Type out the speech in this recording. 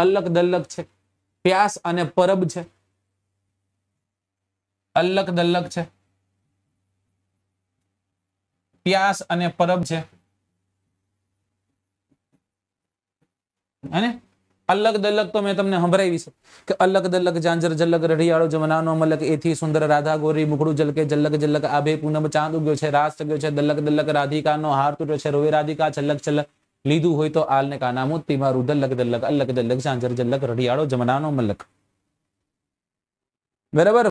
અલગ દલક છે પ્યાસ અને પરબ છે અલક દલક છે પ્યાસ અને પરબ છે અલગ દલગ તો મેં તમને સંભળાવી છે કે અલગ દલગ જાંજર જલગ રઢિયાળો જમનાનો મલક એથી સુંદર રાધા ગોરી મુખડું જલકે જલક જલક આભે પૂનમ ચાંદ ઉગ્યો છે રાસ ચગ્યો છે દલક દલક રાધિકાનો હાર તૂટ્યો છે રોવે રાધિકા છલક છલક લીધું હોય તો આલ આલને કાનામુદ તિમા રુદલ્લક દલ્લક અલ્લક લગ ઝાંઝર જલ્લક રઢિયાળો જમનાનો મલ્લક બરાબર